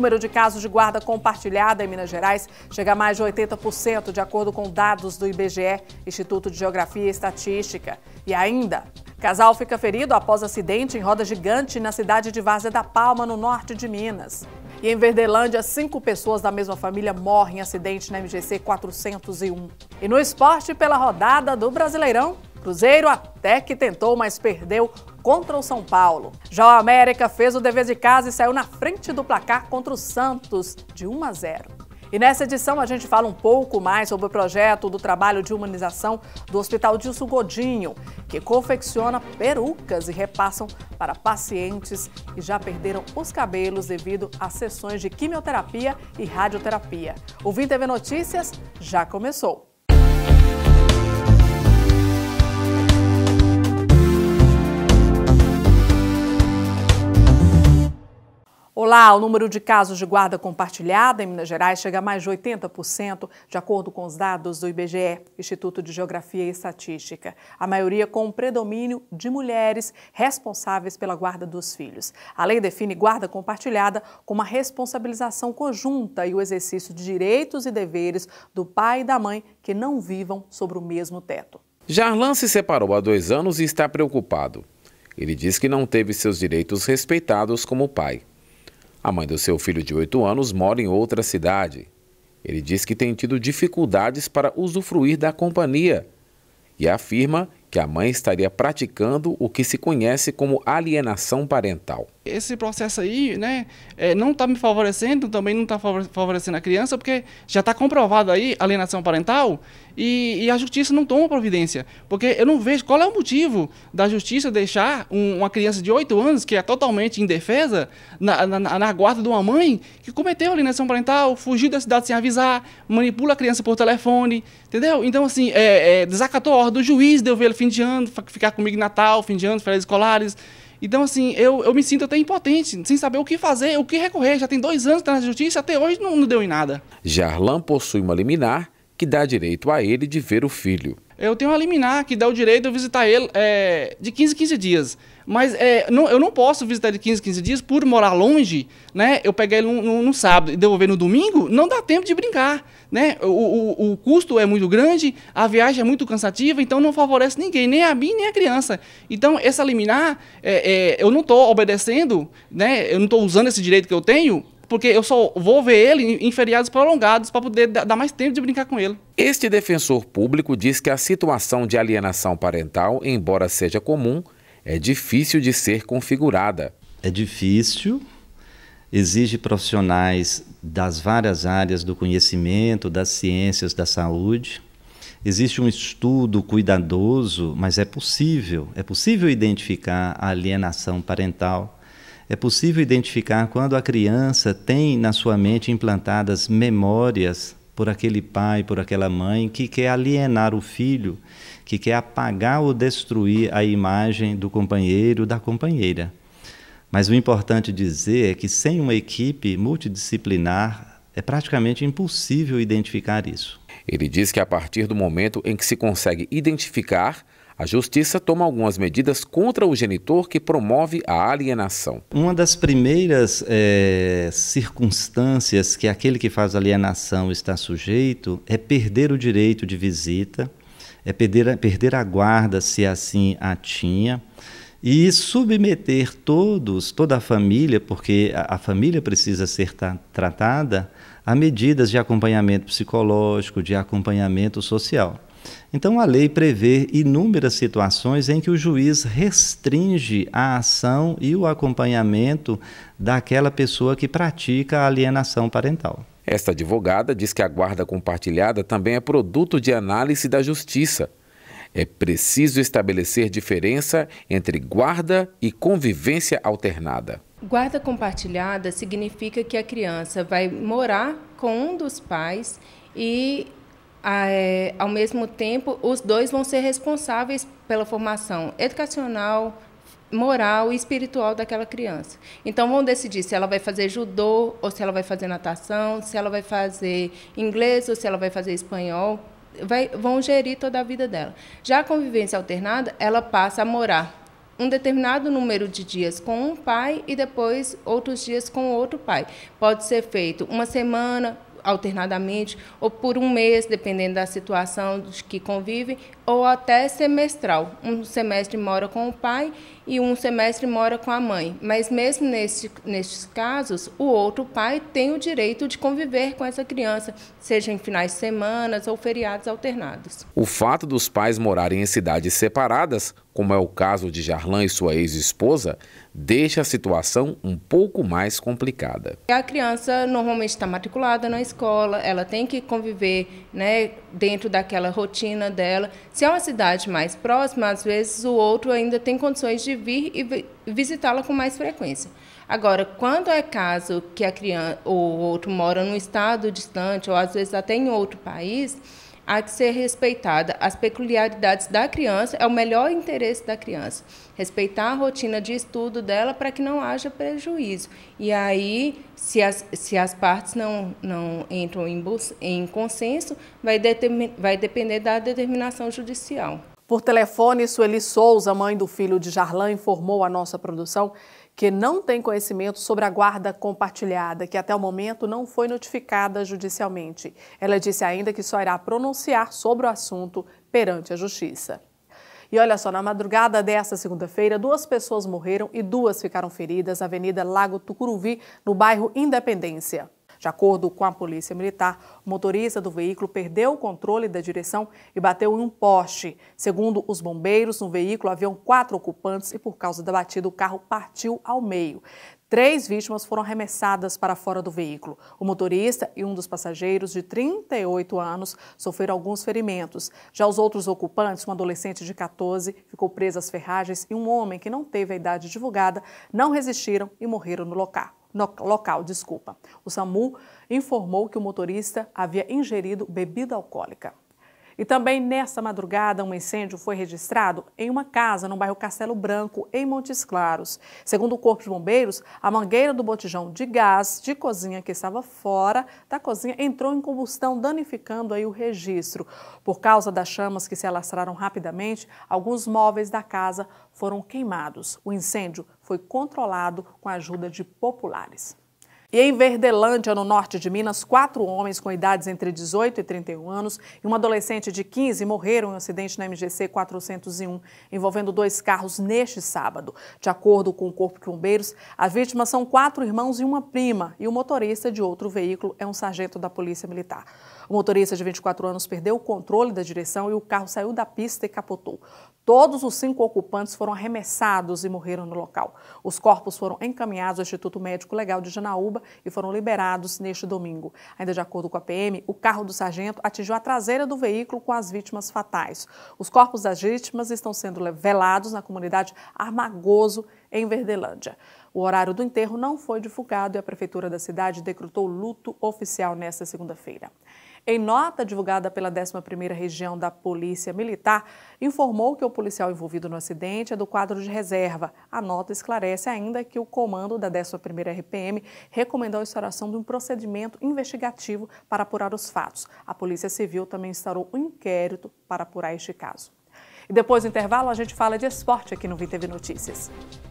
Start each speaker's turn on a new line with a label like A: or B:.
A: número de casos de guarda compartilhada em Minas Gerais chega a mais de 80%, de acordo com dados do IBGE, Instituto de Geografia e Estatística. E ainda, casal fica ferido após acidente em roda gigante na cidade de Várzea da Palma, no norte de Minas. E em Verdelândia, cinco pessoas da mesma família morrem em acidente na MGC 401. E no esporte, pela rodada do Brasileirão, Cruzeiro até que tentou, mas perdeu contra o São Paulo. Já o América fez o dever de casa e saiu na frente do placar contra o Santos de 1 a 0. E nessa edição a gente fala um pouco mais sobre o projeto do trabalho de humanização do Hospital Dilson Godinho, que confecciona perucas e repassam para pacientes que já perderam os cabelos devido a sessões de quimioterapia e radioterapia. O Vim TV Notícias já começou. Olá, o número de casos de guarda compartilhada em Minas Gerais chega a mais de 80%, de acordo com os dados do IBGE, Instituto de Geografia e Estatística. A maioria com o predomínio de mulheres responsáveis pela guarda dos filhos. A lei define guarda compartilhada como a responsabilização conjunta e o exercício de direitos e deveres do pai e da mãe que não vivam sobre o mesmo teto.
B: Jarlan se separou há dois anos e está preocupado. Ele diz que não teve seus direitos respeitados como pai. A mãe do seu filho de 8 anos mora em outra cidade. Ele diz que tem tido dificuldades para usufruir da companhia e afirma que a mãe estaria praticando o que se conhece como alienação parental.
C: Esse processo aí né, é, não está me favorecendo, também não está favorecendo a criança, porque já está comprovado aí alienação parental e, e, a justiça não toma providência. Porque eu não vejo qual é o motivo da justiça deixar um, uma criança de 8 anos, que é totalmente indefesa, na, na, na guarda de uma mãe que cometeu alienação parental, fugiu da cidade sem avisar, manipula a criança por telefone, entendeu? Então, assim, é, é, desacatou a ordem do juiz, deu ele fim de ano, ficar comigo Natal, fim de ano, férias escolares. Então, assim, eu, eu me sinto até impotente, sem saber o que fazer, o que recorrer. Já tem dois anos que está na justiça, até hoje não, não deu em nada.
B: Jarlan possui uma liminar que dá direito a ele de ver o filho.
C: Eu tenho uma liminar que dá o direito de eu visitar ele é, de 15 em 15 dias. Mas é, não, eu não posso visitar de 15 em 15 dias por morar longe, né? Eu pegar ele no, no, no, sábado e devolver no domingo, não dá tempo de brincar, né? O, o, o, custo é muito grande, a viagem é muito cansativa, então não favorece ninguém, nem a mim, nem a criança. Então, essa liminar, é, é eu não estou obedecendo, né? Eu não estou usando esse direito que eu tenho porque eu só vou ver ele em feriados prolongados para poder dar mais tempo de brincar com ele.
B: Este defensor público diz que a situação de alienação parental, embora seja comum, é difícil de ser
D: configurada. É difícil, exige profissionais das várias áreas do conhecimento, das ciências, da saúde. Existe um estudo cuidadoso, mas é possível, é possível identificar a alienação parental é possível identificar quando a criança tem na sua mente implantadas memórias por aquele pai, por aquela mãe que quer alienar o filho, que quer apagar ou destruir a imagem do companheiro, da companheira. Mas o importante dizer é que sem uma equipe multidisciplinar é praticamente impossível identificar isso. Ele diz que a partir do momento em que se
B: consegue identificar a justiça toma algumas medidas contra o genitor que promove a alienação.
D: Uma das primeiras é, circunstâncias que aquele que faz alienação está sujeito é perder o direito de visita, é perder, perder a guarda se assim a tinha e submeter todos, toda a família, porque a, a família precisa ser tra tratada, a medidas de acompanhamento psicológico, de acompanhamento social. Então, a lei prevê inúmeras situações em que o juiz restringe a ação e o acompanhamento daquela pessoa que pratica a alienação parental.
B: Esta advogada diz que a guarda compartilhada também é produto de análise da justiça. É preciso estabelecer diferença entre guarda e convivência alternada.
E: Guarda compartilhada significa que a criança vai morar com um dos pais e é, ao mesmo tempo, os dois vão ser responsáveis pela formação educacional, moral e espiritual daquela criança. Então vão decidir se ela vai fazer judô ou se ela vai fazer natação, se ela vai fazer inglês ou se ela vai fazer espanhol. Vai, vão gerir toda a vida dela. Já a convivência alternada, ela passa a morar um determinado número de dias com um pai e depois outros dias com outro pai. Pode ser feito uma semana, alternadamente, ou por um mês, dependendo da situação dos que convivem, ou até semestral. Um semestre mora com o pai e um semestre mora com a mãe. Mas mesmo nesse, nesses casos, o outro pai tem o direito de conviver com essa criança, seja em finais de semana ou feriados alternados.
B: O fato dos pais morarem em cidades separadas, como é o caso de Jarlan e sua ex-esposa, deixa a situação um pouco mais complicada.
E: A criança normalmente está matriculada na escola, ela tem que conviver né, dentro daquela rotina dela. Se é uma cidade mais próxima, às vezes o outro ainda tem condições de vir e visitá-la com mais frequência. Agora, quando é caso que a criança ou outro mora num estado distante ou às vezes até em outro país, há que ser respeitada as peculiaridades da criança, é o melhor interesse da criança. Respeitar a rotina de estudo dela para que não haja prejuízo. E aí, se as, se as partes não, não entram em, em consenso, vai, determin, vai depender da determinação judicial. Por telefone, Sueli Souza, mãe do filho de Jarlan, informou à nossa produção
A: que não tem conhecimento sobre a guarda compartilhada, que até o momento não foi notificada judicialmente. Ela disse ainda que só irá pronunciar sobre o assunto perante a Justiça. E olha só, na madrugada desta segunda-feira, duas pessoas morreram e duas ficaram feridas na Avenida Lago Tucuruvi, no bairro Independência. De acordo com a Polícia Militar, o motorista do veículo perdeu o controle da direção e bateu em um poste. Segundo os bombeiros, no veículo haviam quatro ocupantes e, por causa da batida, o carro partiu ao meio. Três vítimas foram arremessadas para fora do veículo. O motorista e um dos passageiros, de 38 anos, sofreram alguns ferimentos. Já os outros ocupantes, um adolescente de 14, ficou preso às ferragens e um homem que não teve a idade divulgada, não resistiram e morreram no local no local, desculpa. O SAMU informou que o motorista havia ingerido bebida alcoólica. E também nesta madrugada, um incêndio foi registrado em uma casa no bairro Castelo Branco, em Montes Claros. Segundo o Corpo de Bombeiros, a mangueira do botijão de gás de cozinha que estava fora da cozinha entrou em combustão, danificando aí o registro. Por causa das chamas que se alastraram rapidamente, alguns móveis da casa foram queimados. O incêndio foi controlado com a ajuda de populares. E em Verdelândia, no norte de Minas, quatro homens com idades entre 18 e 31 anos e uma adolescente de 15 morreram em um acidente na MGC 401, envolvendo dois carros neste sábado. De acordo com o Corpo de Bombeiros, as vítimas são quatro irmãos e uma prima, e o motorista de outro veículo é um sargento da Polícia Militar. O motorista de 24 anos perdeu o controle da direção e o carro saiu da pista e capotou. Todos os cinco ocupantes foram arremessados e morreram no local. Os corpos foram encaminhados ao Instituto Médico Legal de Janaúba e foram liberados neste domingo. Ainda de acordo com a PM, o carro do sargento atingiu a traseira do veículo com as vítimas fatais. Os corpos das vítimas estão sendo velados na comunidade Armagoso, em Verdelândia. O horário do enterro não foi divulgado e a prefeitura da cidade decretou luto oficial nesta segunda-feira. Em nota divulgada pela 11ª Região da Polícia Militar, informou que o policial envolvido no acidente é do quadro de reserva. A nota esclarece ainda que o comando da 11ª RPM recomendou a instauração de um procedimento investigativo para apurar os fatos. A Polícia Civil também instaurou um inquérito para apurar este caso. E depois do intervalo, a gente fala de esporte aqui no VTV Notícias.